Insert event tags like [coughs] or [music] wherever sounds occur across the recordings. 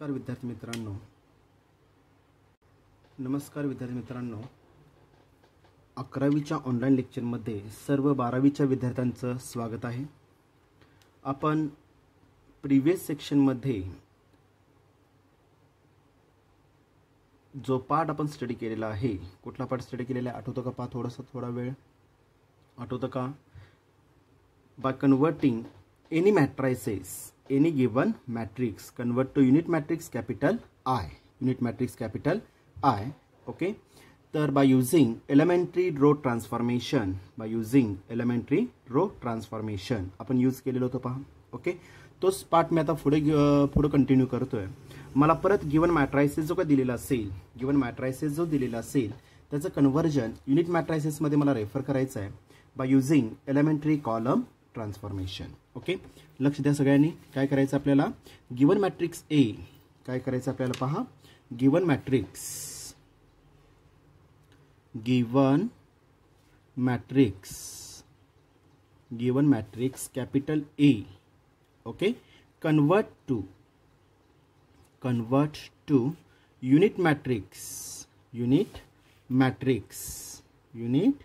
नमस्कार विद्यार्थी मित्रांनो नमस्कार विद्यार्थी मित्रांनो अकरावीच्या ऑनलाईन लेक्चरमध्ये सर्व बारावीच्या विद्यार्थ्यांचं स्वागत आहे आपण प्रिव्हियस सेक्शनमध्ये जो पाठ आपण स्टडी केलेला आहे कुठला पार्ट स्टडी केलेला आहे आठवतं का पा थोडासा थोडा वेळ आठवतं का by converting any matrices any given matrix convert to unit matrix capital I unit matrix capital I okay तर by using elementary row transformation by using elementary row transformation आपण यूज केलेलं होतं पहा ओके तोच पार्ट मी आता पुढे पुढे continue करतोय मला परत गिवन मॅट्रायसेस जो काही दिलेला असेल गिवन मॅट्रायसेस जो दिलेला असेल त्याचं कन्व्हर्जन युनिट मॅट्रायसेसमध्ये मला रेफर करायचं आहे by using elementary column transformation okay लक्ष द्या सगळ्यांनी काय करायचं गिवन मैट्रिक्स ए का करायचं पहा given matrix given matrix given matrix capital A okay convert to convert to unit matrix unit matrix unit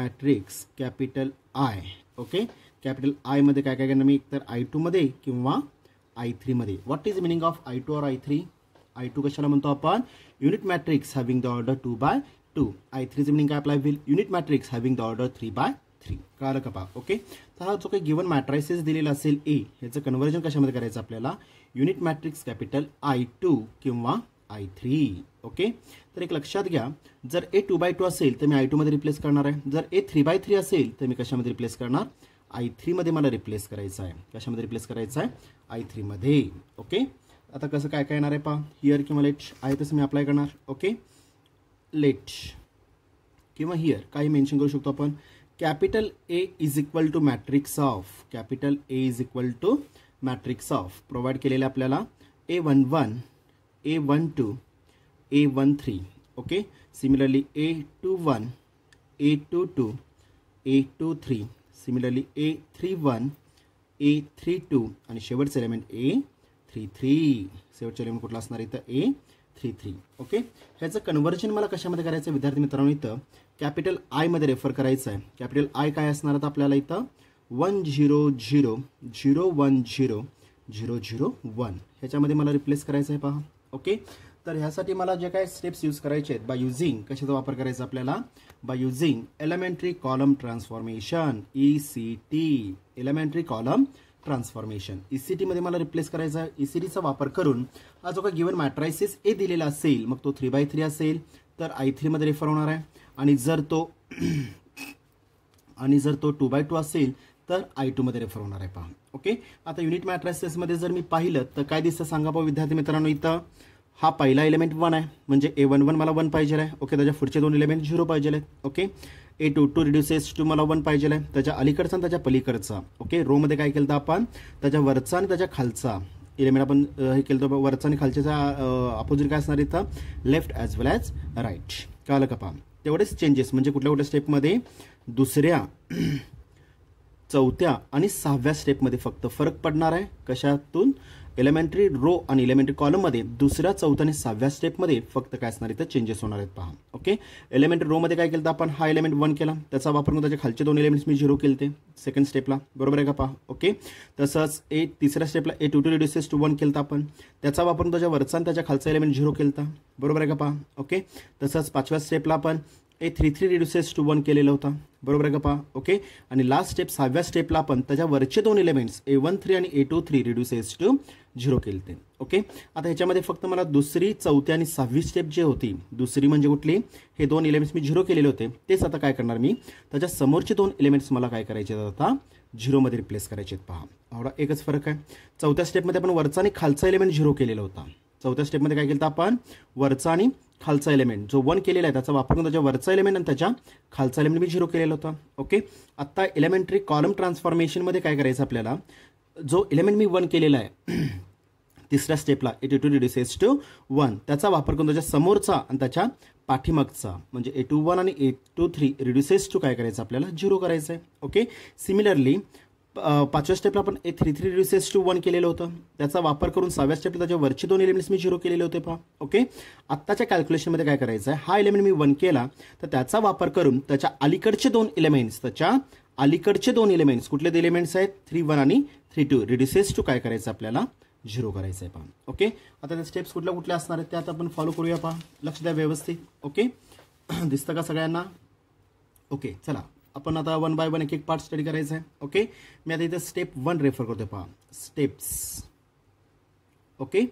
matrix capital I okay capital मध्ये काय काय घेणार मी एकतर आय मध्ये किंवा आय थ्रीमध्ये what is meaning of I two or I three I two कशाला म्हणतो आपण unit matrix having the order two by two I थ्रीचं मिनिंग काय अप्लाय होईल unit matrix having the order three by three कळालं का पा ओके तर हा जो काही गिवन मॅट्रायसेस दिलेला असेल ए ह्याचं कन्व्हर्जन कशामध्ये करायचं आपल्याला unit matrix capital I two किंवा आय थ्री ओके तर एक लक्षात घ्या जर ए टू बाय टू असेल तर मी आय टूमध्ये रिप्लेस करणार आहे जर ए थ्री बाय थ्री असेल तर मी कशामध्ये रिप्लेस करणार आय थ्रीमध्ये मला रिप्लेस करायचं आहे कशामध्ये रिप्लेस करायचं आहे आय थ्रीमध्ये ओके आता कसं काय काय येणार आहे पा हिअर किंवा लेट आहे तसं मी अप्लाय करणार ओके लेट किंवा हिअर काही मेन्शन करू शकतो आपण capital A is equal to matrix of capital A is equal to matrix of provide केलेले आपल्याला A one one A one two A one three okay similarly A two one A two two A two three similarly A three one A three two आणि शेवटचं element A three three शेवटचं element कुठला असणार इथं A three three okay ह्याचं conversion मला कशामध्ये करायचं आहे विद्यार्थी मित्रांनो इथं कॅपिटल आयमध्ये रेफर करायचं आहे कॅपिटल आय काय असणार आता आपल्याला इथं one zero zero zero one zero zero zero one ह्याच्यामध्ये मला रिप्लेस करायचं आहे पहा ओके तर ह्यासाठी मला जे काय स्टेप्स यूज करायचे आहेत बाय युझिंग कशाचा वापर करायचा आपल्याला by using elementary column transformation E C T elementary column transformation टीमध्ये मला रिप्लेस करायचा ईसीटीचा e वापर करून हा जो काही गिवन मॅट्रायसिस ए दिलेला असेल मग तो थ्री बाय थ्री असेल तर आय थ्रीमध्ये रेफर होणार आहे आणि जर तो आणि जर तो टू बाय टू असेल तर आय टूमध्ये रेफर होणार आहे पहा ओके आता युनिट मॅट्रायसिसमध्ये जर मी पाहिलं तर काय दिसतं सांगा पाहू विद्यार्थी मित्रांनो इथं हा पहिला एलिमेंट वन आहे म्हणजे ए वन वन मला वन पाहिजे आहे ओके त्याच्या पुढचे दोन एलिमेंट झिरो पाहिजे आहेत okay A two two reduces to मला वन पाहिजे आहे त्याच्या अलीकडचा आणि त्याच्या पलीकडचा ओके रोमध्ये काय केलं आपण त्याच्या वरचा आणि त्याच्या खालचा एलिमेंट आपण हे केलं तर वरचा आणि खालच्याचा अपोजिट काय असणार इथं left as well as right कळलं का पहा तेवढेच चेंजेस म्हणजे कुठल्या कुठल्या स्टेपमध्ये दुसऱ्या [clears throat] चौथ्या आणि सहाव्या स्टेपमध्ये फक्त फरक पडणार आहे कशातून एलिमेंटरी रो आणि एलिमेंटरी कॉलममध्ये दुसऱ्या चौथ्या आणि सहाव्या स्टेपमध्ये फक्त काय असणार इथं चेंजेस होणार आहेत पहा ओके एलिमेंटरी रोमध्ये काय केलं आपण हा एलिमेंट वन केला त्याचा वापर करून त्याच्या खालचे दोन एलिमेंट्स मी झिरो केले ते सेकंड स्टेपला बरोबर आहे का पहा ओके तसंच ए तिसऱ्या स्टेपला A two two reduces to one केलं आपण त्याचा वापर त्याच्या वरचा आणि त्याच्या खालचा एलिमेंट झिरो केला बरोबर आहे का पहा ओके तसंच पाचव्या स्टेपला आपण A three three reduces to one केलेला होता बरोबर आहे का पहा ओके आणि लास्ट स्टेप सहाव्या स्टेपला आपण त्याच्या वरचे दोन एलिमेंट्स ए वन थ्री आणि A two three reduces to zero केले ते ओके आता ह्याच्यामध्ये फक्त मला दुसरी चौथी आणि सहावी स्टेप जे होती दुसरी म्हणजे कुठली हे दोन एलिमेंट्स मी झिरो केलेले होते तेच आता काय करणार मी त्याच्या समोरचे दोन एलिमेंट्स मला काय करायचे आता झिरोमध्ये रिप्लेस करायचे आहेत पहा एवढा एकच फरक आहे चौथ्या स्टेपमध्ये आपण वरचा आणि खालचा एलिमेंट झिरो केलेला होता चौथ्या स्टेपमध्ये काय केलं आपण वरचा आणि खालचा एलिमेंट जो वन केलेला आहे त्याचा वापर करून त्याच्या वरचा एलिमेंट आणि त्याच्या खालचा एलिमेंट मी झिरो केलेला होता ओके आत्ता एलिमेंटरी कॉलम ट्रान्सफॉर्मेशनमध्ये काय करायचं आपल्याला जो एलिमेंट मी वन केलेला आहे [clears throat] तिसऱ्या स्टेपला A two two reduces to one त्याचा वापर करून त्याच्या समोरचा आणि त्याच्या पाठीमागचा म्हणजे ए टू वन आणि A two three reduces to काय करायचं आपल्याला झिरो करायचं आहे ओके सिमिलरली पाचव्या स्टेपला आपण A three three reduces to one केलेलं होतं त्याचा वापर करून सहाव्या स्टेपला त्याच्या वरचे दोन एलिमेंट्स मी झिरो केलेले होते पहा ओके आत्ताच्या कॅल्क्युलेशनमध्ये काय करायचं आहे हा एलिमेंट मी वन केला तर त्याचा वापर करून त्याच्या अलीकडचे दोन एलिमेंट्स त्याच्या अलीकडचे दोन एलिमेंट्स कुठले एलिमेंट्स आहेत थ्री वन आणि थ्री टू रिड्युसेस टू काय करायचं आपल्याला झिरो करायचं आहे पहा ओके आता त्या स्टेप्स कुठल्या कुठल्या असणार आहेत आता आपण फॉलो करूया पहा लक्ष द्या व्यवस्थित ओके [clears throat] दिसतं का सगळ्यांना ओके चला आपण आता वन बाय वन एक एक पार्ट स्टडी करायचा आहे ओके मी आता इथे स्टेप वन रेफर करतोय पहा स्टेप्स ओके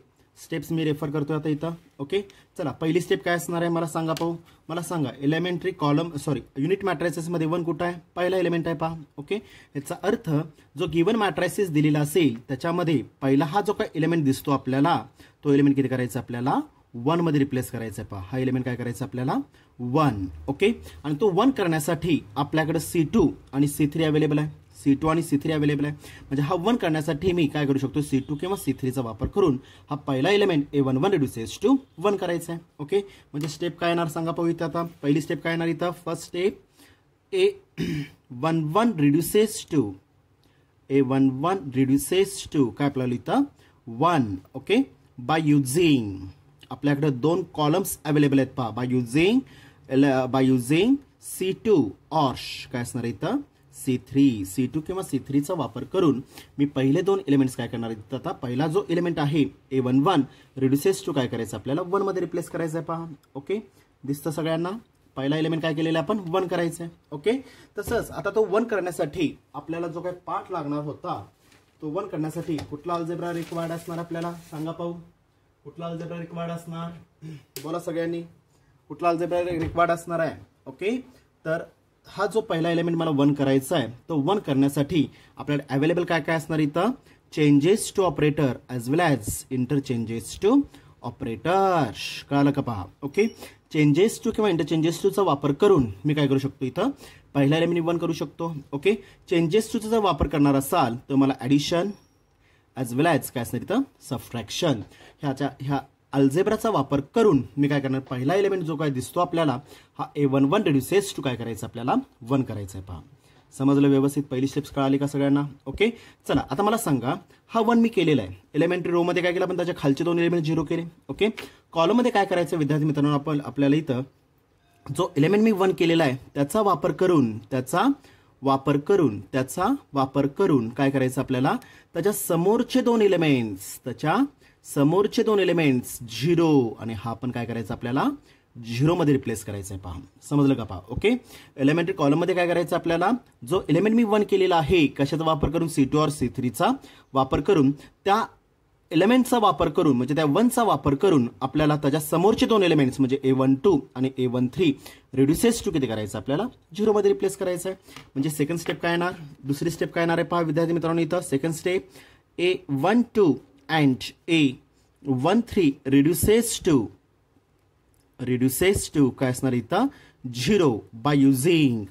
स्टेप्स मी रेफर करतोय आता इथं ओके चला पहिली स्टेप काय असणार आहे मला सांगा पाहू मला सांगा एलिमेंटरी कॉलम सॉरी युनिट मॅट्रायसिसमध्ये वन कुठं आहे पहिला एलिमेंट आहे पहा ओके याचा अर्थ जो गिवन मॅट्रायसिस दिलेला असेल त्याच्यामध्ये पहिला हा जो काय एलिमेंट दिसतो आपल्याला तो एलिमेंट किती करायचा आपल्याला मध्ये रिप्लेस करायचा आहे पहा हा एलिमेंट काय करायचा आपल्याला वन ओके आणि तो वन करण्यासाठी आपल्याकडे सी टू आणि सी थ्री अवेलेबल आहे सी टू आणि सी थ्री अवेलेबल आहे म्हणजे हा वन करण्यासाठी मी काय करू शकतो सी टू किंवा सी थ्रीचा वापर करून हा पहिला element A one one reduces to one करायचा आहे ओके म्हणजे स्टेप काय येणार सांगा पाहू इथं आता पहिली स्टेप काय येणार इथं first step A one one reduces to A one one reduces to काय आपल्याला इथं वन ओके बाय युझिंग आपल्याकडे दोन कॉलम्स अवेलेबल आहेत पहा by using by using C two ऑर्श काय असणार इथं सी थ्री सी टू किंवा सी थ्रीचा वापर करून मी पहिले दोन एलिमेंट्स काय करणार आहेत आता पहिला जो एलिमेंट आहे A one one reduces to काय करायचं आपल्याला वनमध्ये रिप्लेस करायचं आहे पहा ओके दिसतं सगळ्यांना पहिला एलिमेंट काय केलेला आपण वन करायचं आहे ओके तसंच आता तो वन करण्यासाठी आपल्याला जो काही पार्ट लागणार होता तो वन करण्यासाठी कुठला अल्जेब्रा रिक्वायर्ड असणार आपल्याला सांगा पाहू कुठला अल्जेब्रा रिक्वायर्ड असणार बोला सगळ्यांनी कुठला अल्जेब्रा रिक्वायर्ड असणार आहे ओके तर हा जो पहिला एलिमेंट मला वन करायचा आहे तो वन करण्यासाठी आपल्याला अवेलेबल काय काय असणार इथं changes to operator as well as interchanges to operator कळालं का पहा ओके चेंजेस टू किंवा इंटरचेंजेस टूचा वापर करून मी काय करू शकतो इथं पहिला एलिमेंट वन करू शकतो ओके चेंजेस टूचा जर वापर करणार असाल तर मला ॲडिशन ॲज वेल ॲज काय असणार इथं सबट्रॅक्शन ह्याच्या ह्या अल्जेब्राचा वापर करून मी काय करणार पहिला एलिमेंट जो काय दिसतो आपल्याला हा A one one reduces to काय करायचं आपल्याला वन करायचं आहे पहा समजलं व्यवस्थित पहिली स्टेप्स कळाली का सगळ्यांना ओके चला आता मला सांगा हा वन मी केलेला आहे एलिमेंटरी रोमध्ये काय केलं पण त्याच्या खालचे दोन एलिमेंट झिरो केले ओके कॉलममध्ये काय करायचं विद्यार्थी मित्रांनो आपण आपल्याला इथं जो एलिमेंट मी वन केलेला आहे त्याचा वापर करून त्याचा वापर करून त्याचा वापर करून काय करायचं आपल्याला त्याच्या समोरचे दोन एलिमेंट्स त्याच्या समोरचे दोन एलिमेंट्स झिरो आणि हा पण काय करायचा आपल्याला झिरोमध्ये रिप्लेस करायचं आहे पहा समजलं का पहा ओके एलिमेंटरी कॉलममध्ये काय करायचं आपल्याला जो एलिमेंट मी वन केलेला आहे कशाचा वापर करून सी टू और सी थ्रीचा वापर करून त्या एलिमेंटचा वापर करून म्हणजे त्या वनचा वापर करून आपल्याला त्याच्या समोरचे दोन एलिमेंट्स म्हणजे ए वन टू आणि A one three reduces to किती करायचं आपल्याला झिरोमध्ये रिप्लेस करायचं आहे म्हणजे सेकंड स्टेप काय येणार दुसरी स्टेप काय येणार आहे पहा विद्यार्थी मित्रांनो इथं second step A one two and A one three reduces to reduces to काय असणार इथं zero by using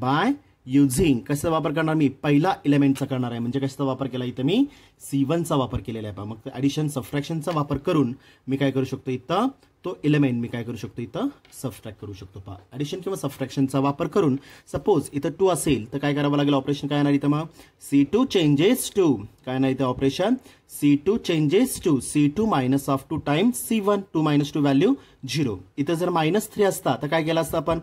by using कशाचा वापर करणार मी पहिला एलिमेंटचा करणार आहे म्हणजे कशाचा वापर केला इथं मी सी वनचा वापर केलेला आहे पहा मग ॲडिशन सबट्रॅक्शनचा वापर करून मी काय करू शकतो इथं तो एलिमेंट मी काय करू शकतो इथं सबस्ट्रॅक्ट करू शकतो पहा ॲडिशन किंवा सबट्रॅक्शनचा वापर करून सपोज इथं टू असेल तर काय करावं लागेल ऑपरेशन काय येणार इथं मग सी टू चेंजेस टू काय येणार इथं operation C two changes to C two minus of two time C one two minus two value zero इथं जर मायनस थ्री असता तर काय केलं असतं आपण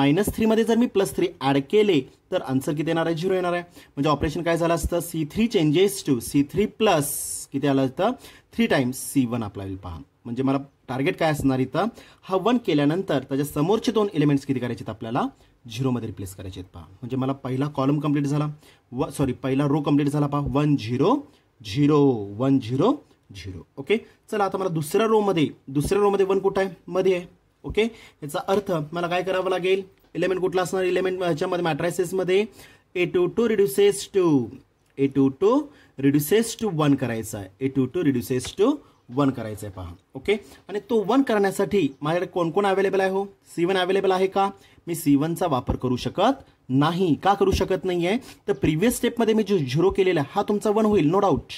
मायनस थ्रीमध्ये जर मी प्लस थ्री ॲड केले तर आन्सर किती येणार आहे झिरो येणार आहे म्हणजे ऑपरेशन काय झालं असतं C three changes to C three three plus किती आलं तर थ्री टाइम्स सी वन आपल्याला पहा म्हणजे मला टार्गेट काय असणार इथं हा वन केल्यानंतर त्याच्या समोरचे दोन एलिमेंट्स किती करायचे आहेत आपल्याला झिरोमध्ये रिप्लेस करायचे आहेत पहा म्हणजे मला पहिला कॉलम कंप्लीट झाला व सॉरी पहिला रो कंप्लीट झाला पहा one zero zero one zero zero okay चला आता मला दुसऱ्या रोमध्ये दुसऱ्या रोमध्ये वन कुठं आहे मध्ये आहे ओके याचा अर्थ मला काय करावं लागेल एलिमेंट कुठला असणार एलिमेंट ह्याच्यामध्ये मॅट्रायसेसमध्ये A two two reduces to A two two reduces to one करायचा आहे A two two reduces to one करायचं आहे पहा ओके आणि तो वन करण्यासाठी माझ्याकडे कोण कोण अवेलेबल आहे हो सी वन अवेलेबल आहे का मी सी वनचा वापर करू शकत नाही का करू शकत नाही आहे तर प्रिव्हियस स्टेपमध्ये मी जो झिरो केलेला हा तुमचा वन होईल नो डाऊट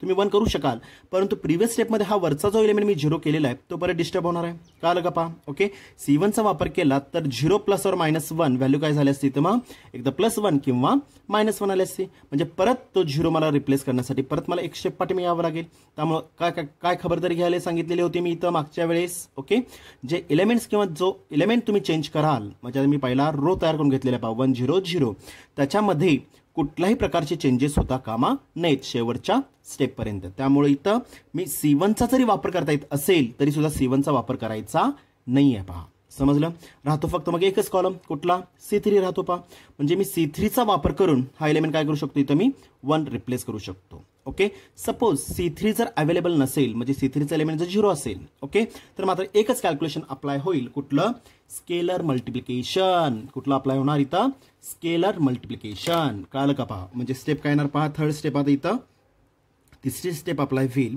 तुम्ही वन करू शकाल परंतु प्रिव्हियस स्टेपमध्ये हा वरचा जो एलिमेंट मी झिरो केलेला आहे तो परत डिस्टर्ब होणार आहे का आलं का पहा ओके सी वनचा वापर केला तर zero plus or minus one value काय झाली असती तर मग एकदा प्लस वन किंवा मायनस वन आले असते म्हणजे परत तो झिरो मला रिप्लेस करण्यासाठी परत मला एक स्टेप पाठी मी यावं लागेल त्यामुळं काय काय काय खबरदारी घ्यायला सांगितलेली होती मी इथं मागच्या वेळेस ओके जे एलिमेंट्स किंवा जो एलिमेंट तुम्ही चेंज कराल म्हणजे मी पहिला रो तयार करून घेतलेला पहा वन झिरो झिरो त्याच्यामध्ये कुठल्याही प्रकारचे चेंजेस होता कामा नाहीत शेवटच्या स्टेपपर्यंत त्यामुळे इथं मी सी वनचा जरी वापर करता येत असेल तरी सुद्धा सी वनचा वापर करायचा नाही आहे पहा समजलं राहतो फक्त मग एकच कॉलम कुठला सी थ्री राहतो पहा म्हणजे मी सी थ्रीचा वापर करून हा एलिमेंट काय करू शकतो इथं मी वन रिप्लेस करू शकतो ओके सपोज सी थ्री जर अवेलेबल नसेल म्हणजे सी थ्रीचं एलिमेंट जर झिरो असेल ओके तर मात्र एकच कॅल्क्युलेशन अप्लाय होईल कुठलं स्केलर मल्टिप्लिकेशन कुठलं अप्लाय होणार इथं स्केलर मल्टिप्लिकेशन कळलं का पहा म्हणजे स्टेप काय येणार पहा थर्ड स्टेप आता इथं तिसरी स्टेप अप्लाय होईल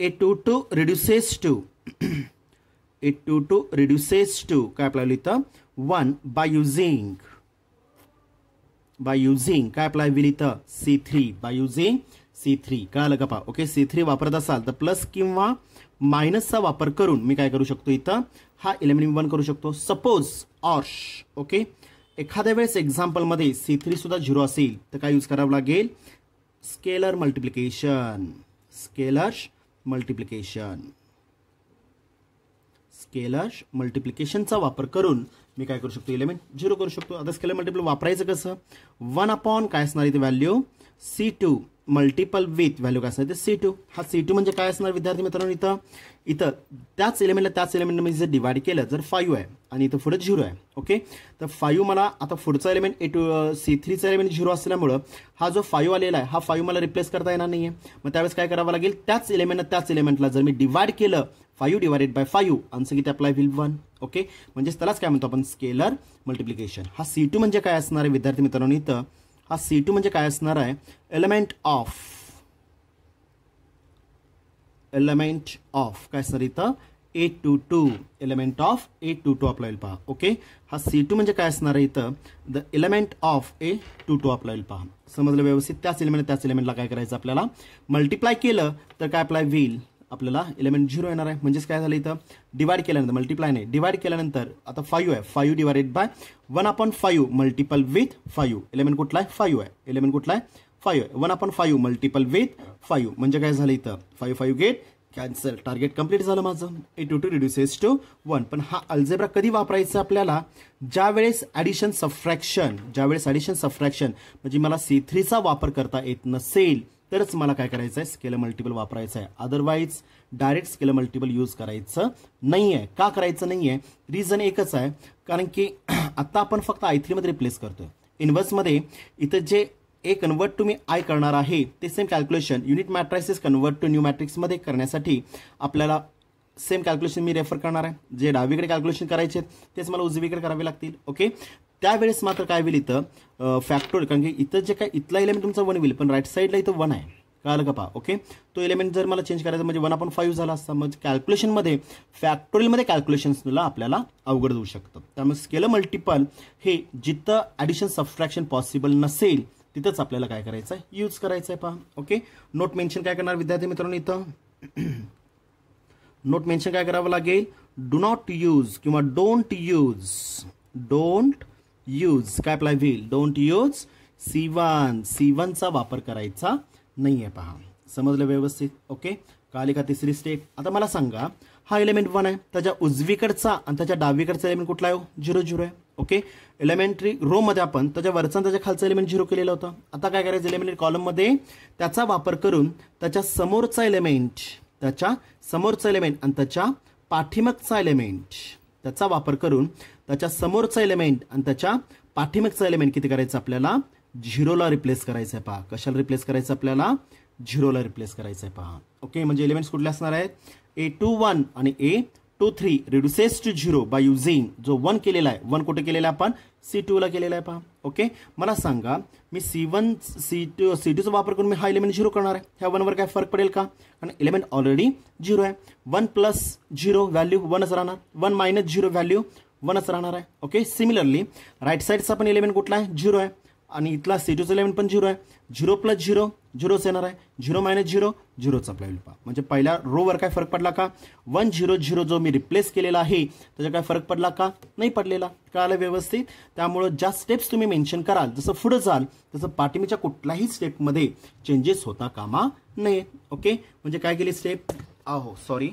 A two two reduces to A two two reduces to काय अप्लाय होईल इथं one by using by using काय अप्लाय होईल इथं C three by using C three कळालं का पा ओके सी थ्री वापरत असाल तर प्लस किंवा मायनसचा वापर करून मी काय करू शकतो इथं हा इलेमिनेट वन करू शकतो सपोज ऑर्श ओके एखाद्या वेळेस एक्झाम्पलमध्ये सी थ्री सुद्धा झिरो असेल तर काय यूज करावं लागेल scalar multiplication scalar multiplication scalars मल्टिप्लिकेशनचा वापर करून मी काय करू शकतो इलेमेंट झिरो करू शकतो आता स्केलर मल्टिप्ल वापरायचं कसं वन अपॉन काय असणार इथे value C two multiple with value काय असणार ते सी टू हा सी टू म्हणजे काय असणार विद्यार्थी मित्रांनो इथं इथं त्याच एलिमेंटला त्याच एलिमेंटने मी जर डिवाइड केलं जर फाईव्ह आहे आणि इथं पुढे झिरो आहे ओके तर फाईव्ह मला आता पुढचा एलिमेंट ए टू सी थ्रीचा एलिमेंट झिरो असल्यामुळं हा जो फाईव्ह आलेला आहे हा फाईव्ह मला रिप्लेस करता येणार नाही आहे मग त्यावेळेस काय करावं लागेल त्याच एलिमेंटनं त्याच एलिमेंटला जर मी डिवाइड केलं five divided by five answer किती अप्लाय विल वन ओके म्हणजेच त्यालाच काय म्हणतो आपण स्केलर मल्टिप्लिकेशन हा सी टू म्हणजे काय असणार आहे विद्यार्थी मित्रांनो इथं हा सी टू म्हणजे काय असणार आहे एलिमेंट ऑफ एलिमेंट ऑफ काय असणार इथं A two two element of A two two आपला पहा ओके हा सी टू म्हणजे काय असणार आहे इथं the element of A two two आपला पहा समजलं व्यवस्थित त्याच एलिमेंट त्याच एलिमेंटला काय करायचं आपल्याला मल्टिप्लाय केलं तर काय अप्लाय व्हील आपल्याला एलिमेंट झिरो येणार आहे म्हणजेच काय झालं इथं डिवाइड केल्यानंतर नाही डिवाइड केल्यानंतर आता फाईव्ह आहे five divided by one upon five multiple with five element कुठला आहे फाईव्ह आहे एलिमेंट कुठला आहे फायू आहे one upon five multiple with five म्हणजे काय झालं इथं five five get cancel target complete झालं माझं A two two reduces to one पण हा अल्जेब्रा कधी वापरायचा आपल्याला ज्या ज्यावेळेस ॲडिशन ज्या वेळेस ॲडिशन सबफ्रॅक्शन म्हणजे मला सी थ्रीचा वापर करता येत नसेल तरच मला काय करायचं आहे स्केल मल्टिपल वापरायचं आहे otherwise direct scale multiple use करायचं नाही आहे का करायचं नाही आहे रिझन एकच आहे कारण की [clears throat] आत्ता आपण फक्त आय थ्रीमध्ये रिप्लेस करतोय इन्व्हर्समध्ये इथं जे ए कन्वर्ट टू मी आय करणार आहे ते same calculation unit matrices convert to new मॅट्रिक्समध्ये करण्यासाठी आपल्याला सेम कॅल्क्युलेशन मी रेफर करणार आहे जे डावीकडे कॅल्क्युलेशन करायचे तेच मला उजवीकडे करावे लागतील ओके त्यावेळेस मात्र काय होईल इथं फॅक्टोरियल कारण की इथं जे काय इथला इलेमेंट तुमचा वन होईल पण राईट साईडला इथं वन आहे कळलं का पा ओके तो एलिमेंट जर मला चेंज करायचा म्हणजे वन आपण फाईव्ह झाला असता म्हणजे कॅल्क्युलेशनमध्ये फॅक्टोरियलमध्ये कॅल्क्युलेशन्सला आपल्याला अवघड होऊ शकतं त्यामुळे स्केल मल्टिपल हे जिथं ॲडिशन सबस्ट्रॅक्शन पॉसिबल नसेल तिथंच आपल्याला काय करायचं आहे यूज करायचं आहे पहा ओके नोट मेन्शन काय करणार विद्यार्थी मित्रांनो इथं नोट [clears throat] मेन्शन काय करावं लागेल डू नॉट यूज किंवा डोंट यूज डोंट यूज काय apply will don't use C one C वनचा वापर करायचा नाही आहे पहा समजलं व्यवस्थित ओके काली का तिसरी स्टेप आता मला सांगा हा एलिमेंट वन आहे त्याच्या उजवीकडचा आणि त्याच्या डावीकडचा एलिमेंट कुठला आहे झिरो हो? झिरो आहे ओके एलिमेंटरी मध्ये आपण त्याच्या वरचा त्याच्या खालचा एलिमेंट झिरो केलेला होता आता काय करायचं एलिमेंटरी कॉलममध्ये त्याचा वापर करून त्याच्या समोरचा एलिमेंट त्याच्या समोरचा एलिमेंट आणि त्याच्या पाठीमागचा एलिमेंट त्याचा वापर करून त्याच्या समोरचा एलिमेंट आणि त्याच्या पाठीमागचा एलिमेंट किती करायचं आपल्याला झिरोला रिप्लेस करायचं आहे पहा कशाला रिप्लेस करायचं आपल्याला झिरोला रिप्लेस करायचं आहे पहा ओके म्हणजे एलिमेंट्स कुठले असणार आहेत ए टू वन आणि A two three reduces to zero by using जो वन केलेला आहे वन कुठे केलेला आहे आपण सी टूला केलेला आहे पहा ओके मला सांगा मी C one C two C टूचा वापर करून मी हा एलिमेंट झिरो करणार आहे ह्या वनवर काय फरक पडेल का कारण एलिमेंट ऑलरेडी झिरो आहे वन प्लस झिरो व्हॅल्यू वनच राहणार वन मायनस झिरो व्हॅल्यू वनच राहणार आहे ओके सिमिलरली राईट साईडचा पण इलेवन कुठला आहे झिरो आहे आणि इथला सेटूचा एलिमेंट पण झिरो आहे झिरो प्लस झिरो झिरोच येणार आहे झिरो मायनस झिरो झिरोचा आपल्याला पा म्हणजे पहिल्या रोवर काय फरक पडला का वन झिरो झिरो जो मी रिप्लेस केलेला आहे त्याचा काय फरक पडला का नाही पडलेला कळालं व्यवस्थित त्यामुळं ज्या स्टेप्स तुम्ही मेन्शन कराल जसं पुढं जाल तसं पाठिंबीच्या कुठल्याही स्टेपमध्ये चेंजेस होता कामा नये ओके म्हणजे काय केली स्टेप आहो सॉरी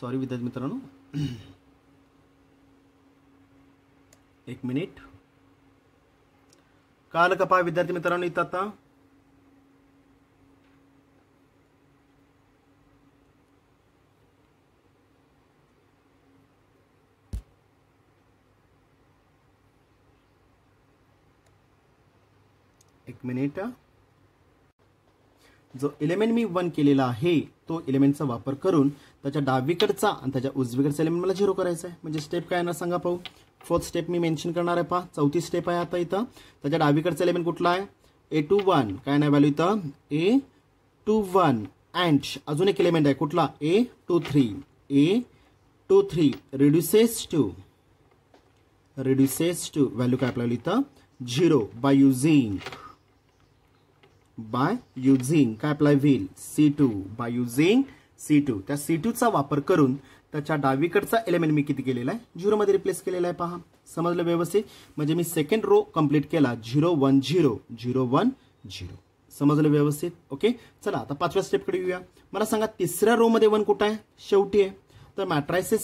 सॉरी [coughs] विद्यार्थी मित्रांनो एक मिनिट काल कपा विद्यार्थी मित्रांनो इथं आता एक मिनिट जो एलिमेंट मी वन केलेला आहे तो एलिमेंटचा वापर करून त्याच्या डावीकडचा आणि त्याच्या उजवीकडचा एलिमेंट मला झिरो करायचा आहे म्हणजे स्टेप काय ना सांगा पाहू फोर्थ स्टेप मी मेन्शन करणार आहे पहा चौथी स्टेप आहे आता इथं त्याच्या डावीकडचं एलिमेंट कुठला आहे ए टू वन काय नाही व्हॅल्यू इथं ए टू वन अँड अजून एक एलिमेंट आहे कुठला A two three A two three reduces to reduces to value काय आपल्याला इथं zero by using by using काय apply wheel C two by using C two त्या सी टूचा वापर करून त्याच्या डावीकडचा एलिमेंट मी किती केलेला आहे झिरोमध्ये रिप्लेस केलेला आहे पहा समजलं व्यवस्थित म्हणजे मी सेकंड रो कंप्लीट केला zero one zero zero one zero समजलं व्यवस्थित ओके चला आता पाचव्या स्टेपकडे येऊया मला सांगा तिसऱ्या रोमध्ये वन कुठं आहे शेवटी आहे तर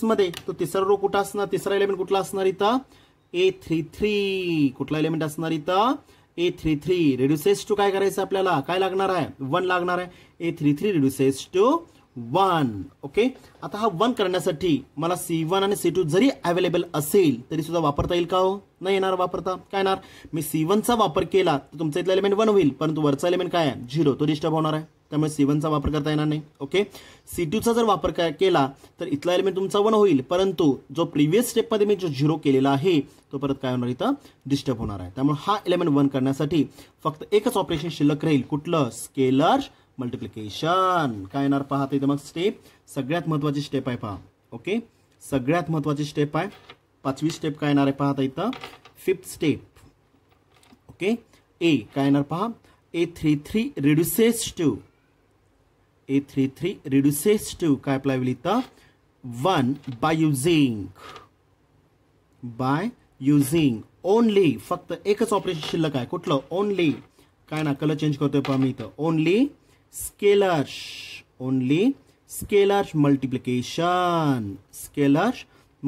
मध्ये तो तिसरा रो कुठं असणार तिसरा एलिमेंट कुठला असणार इथं ए थ्री थ्री कुठला एलिमेंट असणार इथं A three three reduces to काय करायचं आपल्याला काय लागणार आहे वन लागणार आहे A three three reduces to one okay आता हा वन करण्यासाठी मला सी वन आणि सी टू जरी अवेलेबल असेल तरी सुद्धा वापरता येईल का हो नाही येणार वापरता काय येणार मी सी वनचा वापर केला तर तुमचा इथला एलिमेंट वन होईल परंतु वरचा एलिमेंट काय आहे झिरो तो डिस्टर्ब होणार आहे त्यामुळे सी वनचा वापर करता येणार नाही ओके सी टूचा जर वापर केला तर इथला एलिमेंट तुमचा वन होईल परंतु जो प्रिव्हियस स्टेपमध्ये मी जो झिरो केलेला आहे तो परत काय होणार इथं डिस्टर्ब होणार आहे त्यामुळे हा एलिमेंट वन करण्यासाठी फक्त एकच ऑपरेशन शिल्लक राहील कुठलं स्केलर मल्टिप्लिकेशन काय येणार पहा इथं मग स्टेप सगळ्यात महत्त्वाची स्टेप आहे पहा ओके सगळ्यात महत्त्वाची स्टेप आहे पाचवी स्टेप काय येणार आहे पहा इथं फिफ्थ स्टेप ओके ए काय येणार पहा A three three reduces to A three three reduces to काय अप्लाय होईल इथं one by using by using only फक्त एकच ऑपरेशन शिल्लक आहे कुठलं ओनली काय ना कलर चेंज करतोय पहा मी इथं only scalars only scalar multiplication scalar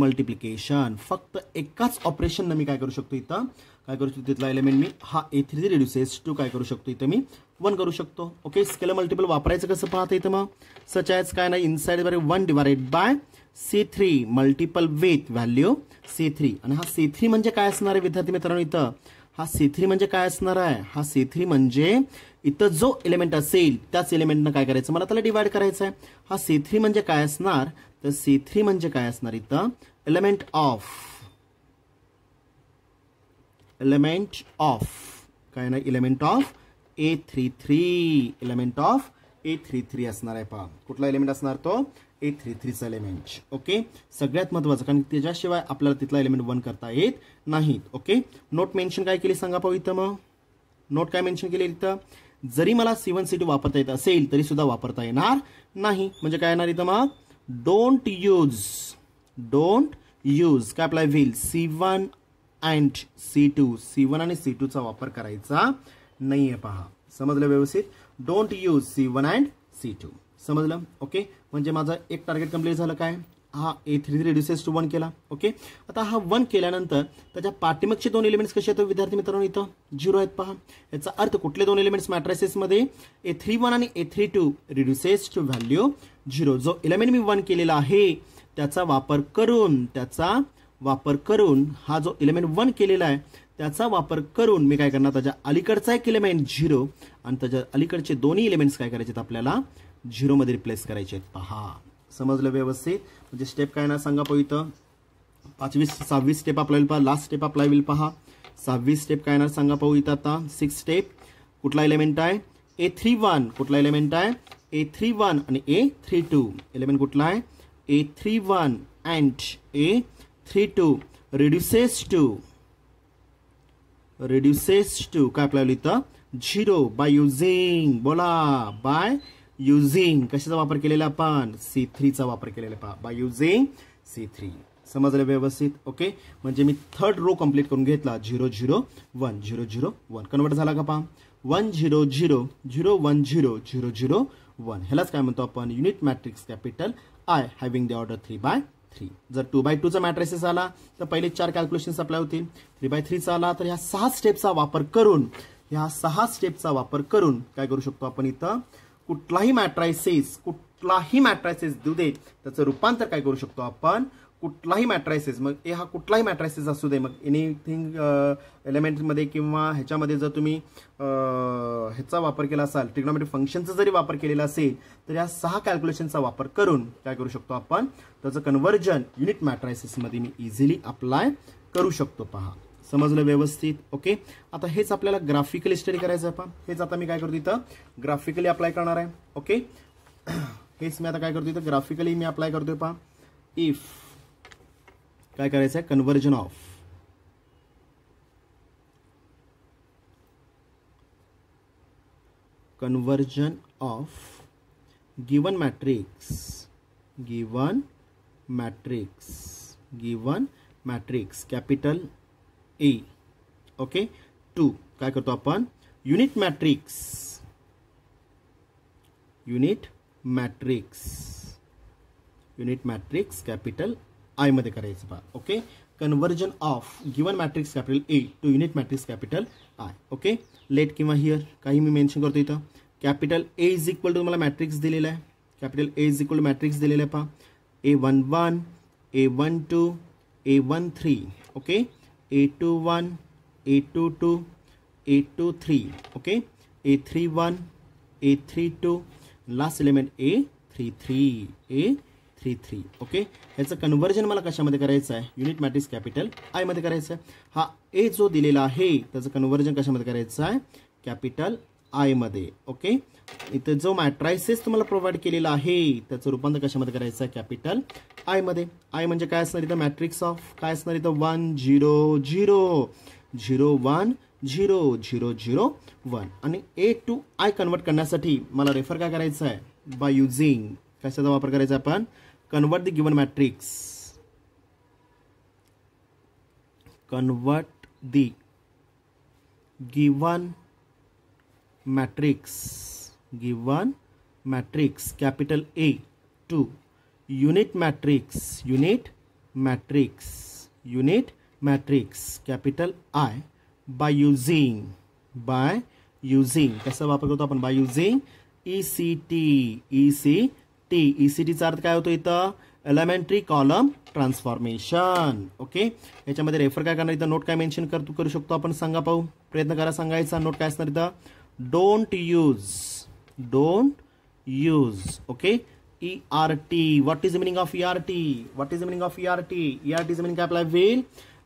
multiplication फक्त एकाच ऑपरेशननं मी काय करू शकतो इथं काय करू शकतो तिथला एलिमेंट मी हा ए थ्री रिड्युसेस टू काय करू शकतो इथं मी वन करू शकतो ओके स्केलर मल्टिपल वापरायचं कसं पाहता इथं मग सच आहेच काय नाही इनसाइड बरे one divided by C three multiple with value C three आणि हा सी थ्री म्हणजे काय असणार आहे विद्यार्थी मित्रांनो इथं हा सी थ्री म्हणजे काय असणार आहे हा सी थ्री म्हणजे इथं जो एलिमेंट असेल त्याच एलिमेंटनं काय करायचं मला त्याला डिवाइड करायचं आहे हा सी थ्री म्हणजे काय असणार तर सी थ्री म्हणजे काय असणार इथं एलिमेंट ऑफ एलिमेंट ऑफ काय ना element of A three three element of A three three असणार आहे पहा कुठला एलिमेंट असणार तो ए थ्री थ्रीचा एलिमेंट ओके सगळ्यात महत्वाचं कारण त्याच्याशिवाय आपल्याला तिथला एलिमेंट वन करता येत नाहीत ओके नोट मेन्शन काय केली सांगा पाहू इथं मग नोट काय मेन्शन केले इथं जरी मला सी वन सी टू वापरता येत असेल तरी सुद्धा वापरता येणार नाही म्हणजे काय येणार इथं मग डोंट यूज डोंट यूज काय आपला व्हील C one and C two C one आणि सी टूचा वापर करायचा नाही आहे पहा समजलं व्यवस्थित don't use C one and C two समजलं ओके म्हणजे माझं एक टार्गेट कंप्लीट झालं काय हा A three three reduces to one केला ओके आता हा वन केल्यानंतर त्याच्या पाठीमागचे दोन एलिमेंट्स कसे येतो विद्यार्थी मित्रांनो इथं झिरो आहेत पहा याचा अर्थ कुठले दोन एलिमेंट्स मॅट्रायसेसमध्ये ए थ्री वन आणि A three two reduces to value zero जो एलिमेंट मी वन केलेला आहे त्याचा वापर करून त्याचा वापर करून हा जो एलिमेंट वन केलेला आहे त्याचा वापर करून मी काय करणार त्याच्या अलीकडचा एक इलेमेंट झिरो आणि त्याच्या अलीकडचे दोन्ही इलिमेंट्स काय करायचे आहेत आपल्याला झिरोमध्ये रिप्लेस करायचे आहेत पहा समजलं व्यवस्थित म्हणजे स्टेप काय ना सांगा पोहित इथं पाचवी सहावी स्टेप आपल्याला पहा लास्ट स्टेप आपला येईल पहा सहावीस स्टेप काय ना सांगा पाहू इथं आता सिक्स स्टेप कुठला एलिमेंट आहे ए थ्री वन कुठला एलिमेंट आहे ए थ्री वन आणि ए थ्री टू एलिमेंट कुठला आहे A three one and A three two reduces to reduces to काय आपल्याला इथं झिरो बाय युझिंग बोला बाय युझिंग कशाचा वापर केलेला आपण सी थ्रीचा वापर केलेला पहा बाय युझिंग सी थ्री समजलं व्यवस्थित ओके म्हणजे मी थर्ड रो कम्प्लीट करून घेतला zero zero one zero zero one convert झाला का पहा one zero zero zero one zero zero zero one ह्यालाच काय म्हणतो आपण unit matrix capital I having the order three by three जर टू बाय चा मॅट्रेसेस आला तर पहिले चार कॅल्क्युलेशन्स अप्लाय होतील थ्री बाय थ्रीचा आला तर ह्या सहा स्टेपचा वापर करून ह्या सहा स्टेपचा वापर करून काय करू शकतो आपण इथं कुठलाही मॅट्रायसेस कुठ कुठलाही मॅट्रायसेस देऊ दे त्याचं रूपांतर काय करू शकतो आपण कुठलाही मॅट्रायसेस मग ए हा कुठलाही मॅट्रायसेस असू दे मग एनिथिंग एलिमेंटमध्ये किंवा ह्याच्यामध्ये जर तुम्ही ह्याचा वापर केला असाल ट्रिग्नोमेट्रिक फंक्शनचा जरी वापर केलेला असेल तर या सहा कॅल्क्युलेशनचा वापर करून काय करू शकतो आपण त्याचं कन्वर्जन युनिट मॅट्रायसेसमध्ये मी इझिली अप्लाय करू शकतो पहा समजलं व्यवस्थित ओके आता हेच आपल्याला ग्राफिकली स्टडी करायचं आहे पहा हेच आता मी काय करतो इथं ग्राफिकली अप्लाय करणार आहे ओके हेच मी आता काय करतो ग्राफिकली मैं अप्लाय करते पहा इफ का conversion of conversion of given matrix given matrix given matrix capital A okay to का करतो आपण unit matrix unit matrix unit matrix capital आयमध्ये करायचं पहा okay conversion of given matrix capital A to unit matrix capital I okay let किंवा here काही मी mention करतो इथं capital A is equal to तुम्हाला मॅट्रिक्स दिलेला आहे capital A is equal to matrix दिलेला आहे पहा ए one one A one two A one three okay A two one A two two A two three okay A three one A three two last element A three three A three three okay ह्याचं conversion मला कशामध्ये करायचं आहे unit matrix capital आयमध्ये करायचं आहे हा ए जो दिलेला आहे त्याचं कन्वर्जन कशामध्ये करायचं आहे कॅपिटल आयमध्ये ओके इथं जो मॅट्रायसेस तुम्हाला प्रोव्हाइड केलेला आहे त्याचं रूपांतर कशामध्ये करायचं आहे कॅपिटल आयमध्ये आय म्हणजे काय असणार इथं मॅट्रिक्स ऑफ काय असणार इथं one zero zero zero one zero zero zero one आणि ए टू आय कन्वर्ट करण्यासाठी मला रेफर काय करायचं आहे बाय युझिंग कशाचा वापर करायचा आपण convert the given matrix convert the given matrix given matrix capital A to unit matrix unit matrix unit matrix capital I by using by using कसा वापर करतो आपण by using E C T E C T E C टीचा अर्थ काय होतो इथं elementary column transformation okay याच्यामध्ये रेफर काय करणार इथं नोट काय मेन्शन करतो करू शकतो आपण सांगा पाहू प्रयत्न करा सांगायचा नोट काय असणार इथं don't use don't use okay E R T what is the meaning of E R T what is the meaning of E R T E R is meaning काय आपला well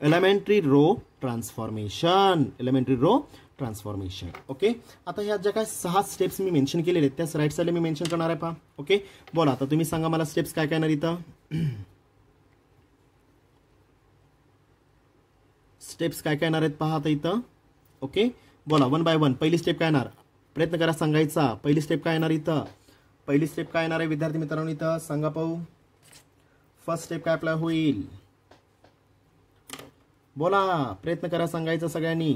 elementary row transformation elementary row transformation okay आता ह्या ज्या काय सहा steps मी mention केलेले आहेत त्याच राईट साईडला मी मेन्शन करणार आहे पहा ओके बोला आता तुम्ही सांगा मला स्टेप्स काय काय येणार इथं स्टेप्स [clears throat] काय काय येणार आहेत पहा आता इथं ओके बोला वन बाय वन पहिली स्टेप काय येणार प्रयत्न करा सांगायचा पहिली स्टेप काय येणार इथं पहिली स्टेप काय येणार आहे विद्यार्थी मित्रांनो इथं सांगा पाहू फर्स्ट स्टेप काय आपला होईल बोला प्रयत्न करा सांगायचा सगळ्यांनी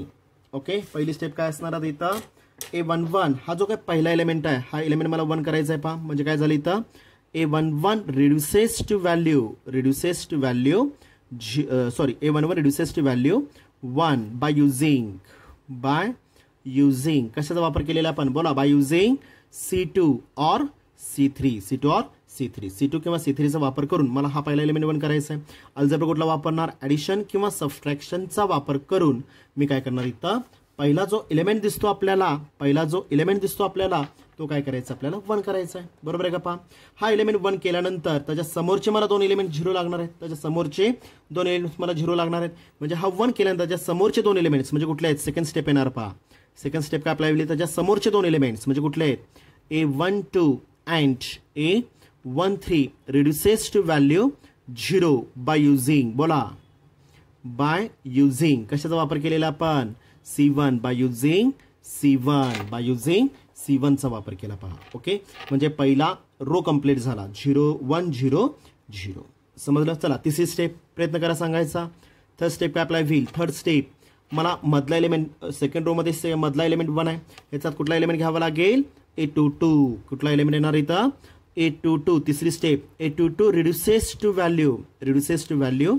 ओके पहिली स्टेप काय असणार आहे इथं ए वन वन हा जो काय पहिला एलिमेंट आहे हा एलिमेंट मला वन करायचा आहे पहा म्हणजे काय झालं इथं A one one reduces to value reduces to value sorry A one one reduces to value one by using by using कशाचा वापर केलेला आपण बोला by using C two or C three C two or C three C two किंवा C थ्रीचा वापर करून मला हा पहिला एलिमेंट वन करायचा आहे अल्जेब्रा कुठला वापरणार ॲडिशन किंवा सबस्ट्रॅक्शनचा वापर करून मी काय करणार इथं पहिला जो एलिमेंट दिसतो आपल्याला पहिला जो एलिमेंट दिसतो आपल्याला तो काय करायचा आपल्याला वन करायचा आहे बरोबर आहे का पहा हा एलिमेंट वन केल्यानंतर त्याच्या समोरचे मला दोन एलिमेंट झिरो लागणार आहेत त्याच्या समोरचे दोन एलिमेंट मला झिरो लागणार आहेत म्हणजे हा वन केल्यानंतर त्याच्या समोरचे दोन एलिमेंट्स म्हणजे कुठले आहेत सेकंड स्टेप येणार पहा सेकंड स्टेप काय आपल्याला त्याच्या समोरचे दोन एलिमेंट्स म्हणजे कुठले आहेत A one two and A one three reduces to value zero by using बोला बाय यूजिंग कशाचा वापर केलेला आपण C1 by C C1 by by C वनचा वापर केला पहा ओके म्हणजे पहिला रो कंप्लीट झाला झिरो वन झिरो झिरो समजलं चला तिसरी स्टेप प्रयत्न करा सांगायचा थर्ड स्टेप काय अप्लाय होईल थर्ड स्टेप मला मधला एलिमेंट सेकंड रोमध्ये से मधला एलिमेंट वन आहे याच्यात कुठला एलिमेंट घ्यावा लागेल ए टू टू कुठला एलिमेंट येणार इथं टू टू तिसरी step two reduces to value reduces to value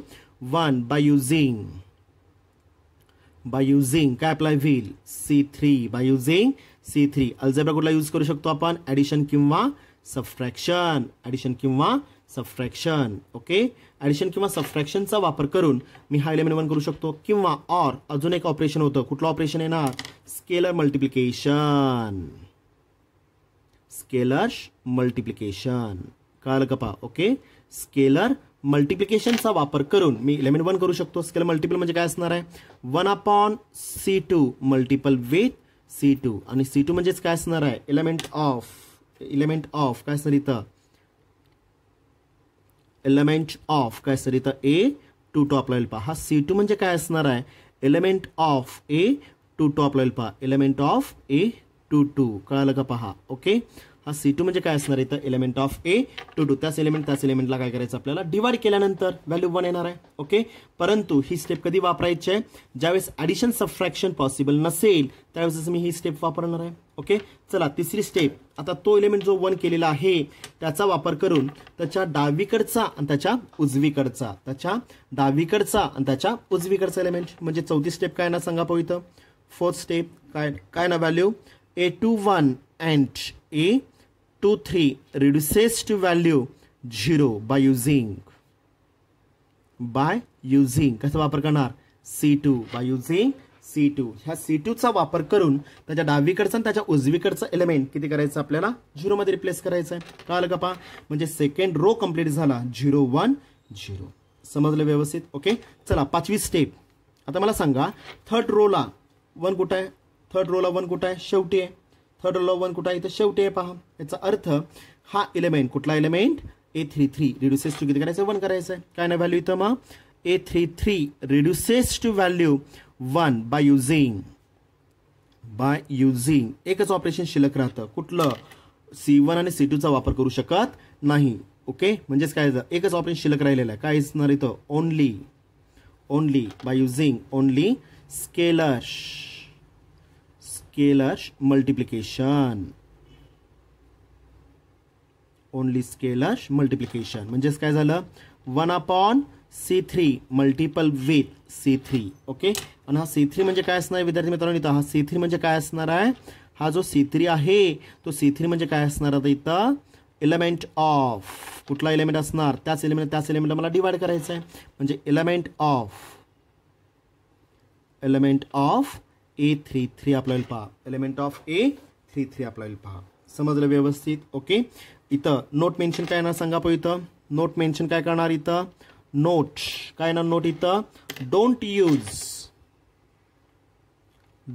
one by using by using काय apply wheel C three by using C three algebra कुठला यूज करू शकतो आपण ॲडिशन किंवा सबट्रॅक्शन ॲडिशन किंवा सबट्रॅक्शन ओके ॲडिशन किंवा सबट्रॅक्शनचा वापर करून मी हा इलेमेंट वन करू शकतो किंवा ऑर अजून एक ऑपरेशन होतं कुठलं ऑपरेशन येणार स्केलर मल्टिप्लिकेशन स्केलर मल्टिप्लिकेशन कळलं कपा ओके स्केलर मल्टिप्लिकेशनचा वापर करून मी इलेमेंट वन करू शकतो स्केलर मल्टिपल म्हणजे काय असणार आहे one upon C two multiple with C two आणि सी टू म्हणजेच काय असणार आहे इलेमेंट ऑफ इलेमेंट ऑफ काय सर इथं एलिमेंट ऑफ काय सर इथं ए टू टू आपला पहा हा सी टू म्हणजे काय असणार आहे element of A two two आपला पहा element of A two two कळालं का पहा ओके हा सी टू म्हणजे काय असणार इथं element of A two two त्याच एलिमेंट त्याच एलिमेंटला काय करायचं आपल्याला डिवाइड केल्यानंतर व्हॅल्यू वन येणार आहे ओके परंतु ही स्टेप कधी वापरायची आहे ज्यावेळेस ऍडिशन सबट्रॅक्शन पॉसिबल नसेल त्यावेळेस मी ही स्टेप वापरणार आहे ओके चला तिसरी स्टेप आता तो एलिमेंट जो वन केलेला आहे त्याचा वापर करून त्याच्या डावीकडचा आणि त्याच्या उजवीकडचा त्याच्या डावीकडचा आणि त्याच्या उजवीकडचा एलिमेंट म्हणजे चौथी स्टेप काय ना सांगा पाहू इथं फोर्थ स्टेप काय काय ना value a21 and a23 reduces to value 0 by using by using कसा वापर करणार C two by using C two ह्या सी चा वापर करून त्याच्या डावीकडचं आणि त्याच्या उजवीकडचं एलिमेंट किती करायचं आपल्याला झिरोमध्ये रिप्लेस करायचं आहे कळालं का पहा म्हणजे सेकंड रो कंप्लीट झाला झिरो वन झिरो समजलं व्यवस्थित ओके चला पाचवी स्टेप आता मला सांगा थर्ड रोला वन कुठं आहे थर्ड रोला वन कुठं आहे शेवटी आहे थर्ड रोला वन कुठं आहे इथं शेवटी आहे पहा याचा अर्थ हा एलिमेंट कुठला element A three three reduces to किती करायचं वन करायचं आहे काय नाही व्हॅल्यू इथं मग A three three reduces to value one by using by using एकच ऑपरेशन शिल्लक राहतं कुठलं सी वन आणि सी टूचा वापर करू शकत नाही ओके म्हणजेच काय एकच ऑपरेशन शिल्लक राहिलेलं आहे काय असणार इथं only only by using only scalar scalar multiplication only scalar multiplication म्हणजेच काय झालं one upon C three multiple with C three okay आणि हा सी थ्री म्हणजे काय असणार आहे विद्यार्थी मित्रांनो इथं हा सी थ्री म्हणजे काय असणार आहे हा जो सी थ्री आहे तो सी थ्री म्हणजे काय असणार आता इथं एलिमेंट ऑफ कुठला एलिमेंट असणार त्याच एलिमेंट त्याच एलिमेंट मला डिवाइड करायचं आहे म्हणजे element of element of A three three आपल्याला पहा element of A three three आपल्याला पहा समजलं व्यवस्थित ओके इथं नोट मेन्शन काय ना सांगा पण इथं नोट मेन्शन काय करणार इथं नोट काय ना नोट इथं डोंट यूज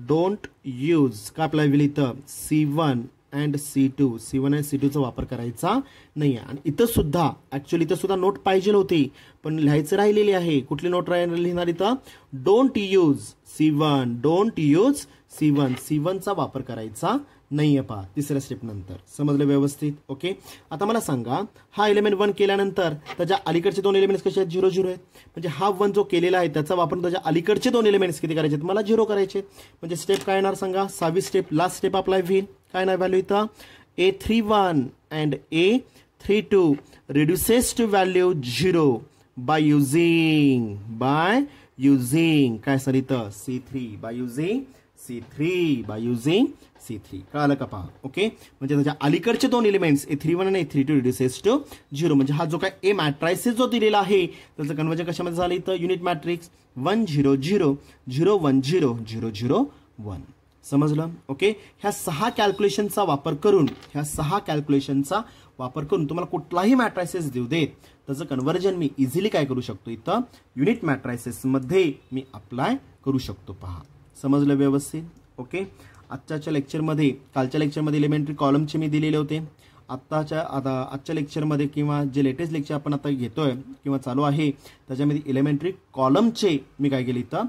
डोंट यूज काय आपल्याला येईल इथं C one and C two C one and C टूचा वापर करायचा नाही आहे आणि इथंसुद्धा ॲक्च्युली इथंसुद्धा नोट पाहिजे होती पण लिहायचं राहिलेली आहे कुठली नोट लिहिणार इथं don't use C one don't use C one C वनचा वापर करायचा नाही आहे पहा तिसऱ्या स्टेपनंतर समजलं व्यवस्थित ओके आता मला सांगा हा एलिमेंट वन केल्यानंतर त्याच्या अलीकडचे दोन एलिमेंट्स कसे आहेत झिरो झिरो आहेत म्हणजे हा वन जो केलेला आहे त्याचा वापर त्याच्या अलीकडचे दोन एलिमेंट्स किती करायचे मला झिरो करायचे म्हणजे स्टेप काय येणार सांगा सहावी स्टेप लास्ट स्टेप आपला व्हील काय नाही व्हॅल्यू इथं A three one and A three two reduces to value zero by using by using काय सर इथं C three by using C three by using C three कळालं का पहा ओके म्हणजे त्याच्या अलीकडचे दोन एलिमेंट्स ए थ्री वन आणि A three two reduces to zero म्हणजे हा जो काय ए मॅट्रायसेस जो दिलेला आहे त्याचं कन्वर्जन कशामध्ये झालं इथं unit matrix one zero zero zero one zero zero zero one समजलं ओके ह्या सहा कॅल्क्युलेशनचा वापर करून ह्या सहा कॅल्क्युलेशनचा वापर करून तुम्हाला कुठलाही मॅट्रायसेस देऊ देत त्याचं कन्वर्जन मी इझिली काय करू शकतो इथं युनिट मॅट्रायसेसमध्ये मी अप्लाय करू शकतो पहा समजलं व्यवस्थित ओके आजच्या लेक्चरमध्ये कालच्या लेक्चरमध्ये इलेमेंटरी कॉलमचे मी दिलेले होते आत्ताच्या आता आजच्या लेक्चरमध्ये किंवा जे लेटेस्ट लेक्चर आपण आता घेतोय किंवा चालू आहे त्याच्यामध्ये इलेमेंटरी कॉलमचे मी काय केले इथं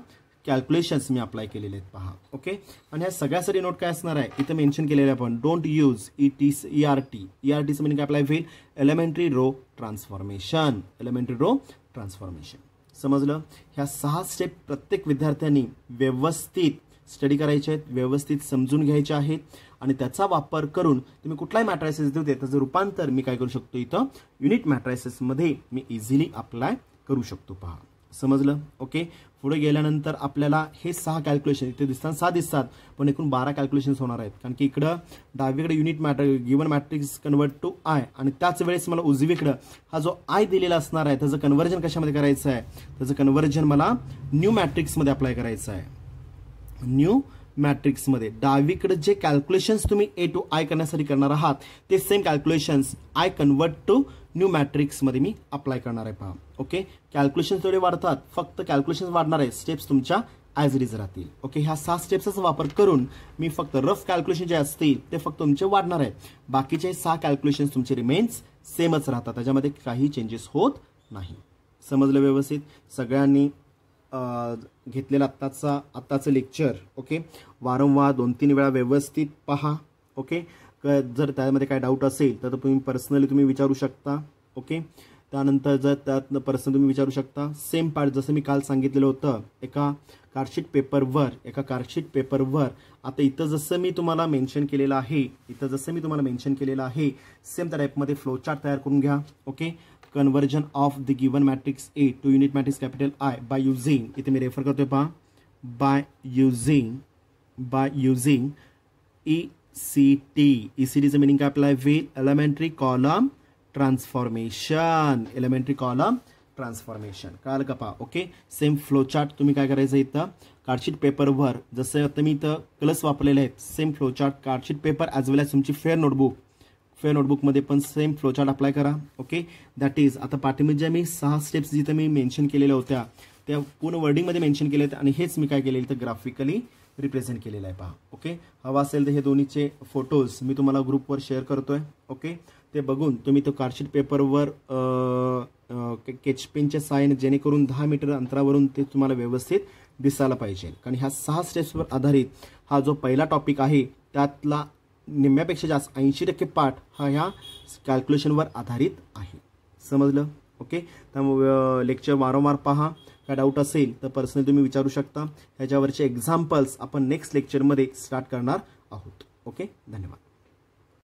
कॅल्क्युलेशन्स मी अप्लाय केलेले आहेत पहा ओके आणि ह्या सगळ्यासाठी नोट काय असणार आहे इथं मेन्शन केलेलं आपण don't use E T E R T E R टीचं म्हणजे काय अप्लाय होईल elementary row transformation elementary row transformation समजलं ह्या सहा स्टेप प्रत्येक विद्यार्थ्यांनी व्यवस्थित स्टडी करायचे आहेत व्यवस्थित समजून घ्यायचे आहेत आणि त्याचा वापर करून तुम्ही कुठलाही मॅट्रायसेस देऊ दे त्याचं रूपांतर मी काय करू शकतो इथं युनिट मॅट्रायसेसमध्ये मी इझिली अप्लाय करू शकतो पहा समजलं ओके पुढे गेल्यानंतर आपल्याला हे सहा कॅल्क्युलेशन इथे दिसतात सहा दिसतात पण एकूण बारा कॅल्क्युलेशन्स होणार आहेत कारण की इकडं डावीकडे unit matrix given matrix convert to I आणि त्याच वेळेस मला उजवीकडं हा जो आय दिलेला असणार आहे त्याचं कन्वर्जन कशामध्ये करायचं आहे त्याचं कन्वर्जन मला न्यू मॅट्रिक्समध्ये अप्लाय करायचं आहे न्यू मॅट्रिक्समध्ये डावीकडे जे कॅल्क्युलेशन्स तुम्ही ए टू आय करण्यासाठी करणार आहात ते same calculations I convert to new मॅट्रिक्समध्ये मी अप्लाय करणार आहे पहा ओके कॅल्क्युलेशन्स थोडे वाढतात फक्त कॅल्क्युलेशन्स वाढणार आहे स्टेप्स तुमच्या ॲज इज राहतील ओके ह्या सहा स्टेप्सचा वापर करून मी फक्त रफ कॅल्क्युलेशन जे असतील ते फक्त तुमचे वाढणार आहे बाकीचे सहा कॅल्क्युलेशन्स तुमचे रिमेन्स सेमच राहतात त्याच्यामध्ये काही चेंजेस होत नाही समजलं व्यवस्थित सगळ्यांनी घेतलेला आत्ताचा आत्ताचं लेक्चर ओके वारंवार दोन तीन वेळा व्यवस्थित पहा ओके जर त्यामध्ये काय डाऊट असेल तर तुम्ही पर्सनली तुम्ही विचारू शकता ओके त्यानंतर जर त्यातनं पर्सनल तुम्ही विचारू शकता सेम पार्ट जसं मी काल सांगितलेलं होतं एका कार्डशीट पेपरवर एका कार्डशीट पेपरवर आता इथं जसं मी तुम्हाला मेन्शन केलेलं आहे इथं जसं मी तुम्हाला मेन्शन केलेलं आहे सेम त्या टाईपमध्ये फ्लोचार्ट तयार करून घ्या okay conversion of the given matrix A to unit matrix capital I by using इथे मी रेफर करतोय पहा by using by using E C T E C टीचं मिनिंग काय apply with elementary column transformation elementary column transformation कळालं का पहा okay same flowchart तुम्ही काय करायचं इथं कार्डशीट पेपरवर जसं आता मी इथं कलर्स वापरलेले आहेत same flowchart card sheet paper as well as तुमची फेअर नोटबुक फे नोटबुकमध्ये पण सेम फ्लोचार्ट अप्लाय करा ओके दॅट इज आता पाठीमध्ये ज्या मी सहा स्टेप्स जिथं मी मेन्शन केलेल्या होत्या त्या पूर्ण वर्डिंगमध्ये मेन्शन केले आणि हेच मी काय केले तर ग्राफिकली रिप्रेझेंट केलेलं आहे पहा ओके हवा असेल तर हे दोन्हीचे फोटोज मी तुम्हाला ग्रुपवर शेअर करतो आहे ओके ते बघून तुम्ही तो कार्डशीट पेपरवर केचपिनचे साईन जेणेकरून दहा मीटर अंतरावरून ते तुम्हाला व्यवस्थित दिसायला पाहिजे कारण ह्या सहा स्टेप्सवर आधारित हा जो पहिला टॉपिक आहे त्यातला निम्म्यापेक्षा जास्त ऐंशी टक्के पाठ हा ह्या कॅल्क्युलेशनवर आधारित आहे समजलं ओके त्यामुळे लेक्चर वारंवार पहा काय डाऊट असेल तर पर्सनली तुम्ही विचारू शकता ह्याच्यावरचे एक्झाम्पल्स आपण नेक्स्ट लेक्चरमध्ये स्टार्ट करणार आहोत ओके धन्यवाद